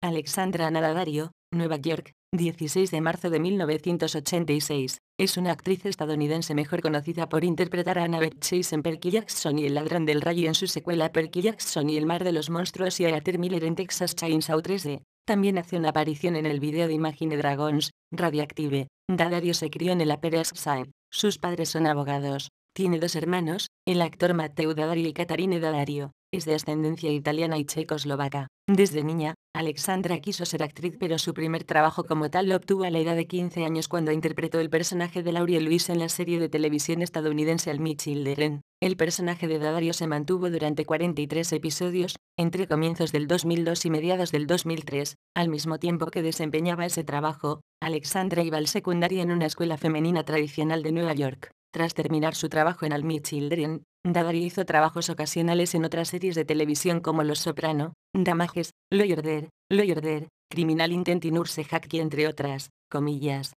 Alexandra Dadario, Nueva York, 16 de marzo de 1986, es una actriz estadounidense mejor conocida por interpretar a Annabeth Chase en Perky Jackson y El Ladrón del Rayo en su secuela Perky Jackson y El Mar de los Monstruos y a Arthur Miller en Texas Chainsaw 3D. También hace una aparición en el video de Imagine Dragons, Radioactive. Dadario se crió en el Upper East Side. Sus padres son abogados. Tiene dos hermanos, el actor Mateo Dadario y Catarine Dadario. Es de ascendencia italiana y checoslovaca. Desde niña, Alexandra quiso ser actriz pero su primer trabajo como tal lo obtuvo a la edad de 15 años cuando interpretó el personaje de Laurie Luis en la serie de televisión estadounidense Al Children. El personaje de Dadario se mantuvo durante 43 episodios, entre comienzos del 2002 y mediados del 2003. Al mismo tiempo que desempeñaba ese trabajo, Alexandra iba al secundario en una escuela femenina tradicional de Nueva York. Tras terminar su trabajo en Al Children, Dadari hizo trabajos ocasionales en otras series de televisión como Los Soprano, Damages, Lawyerder, Lawyerder, Criminal Intent y Nurse Hacky entre otras, comillas.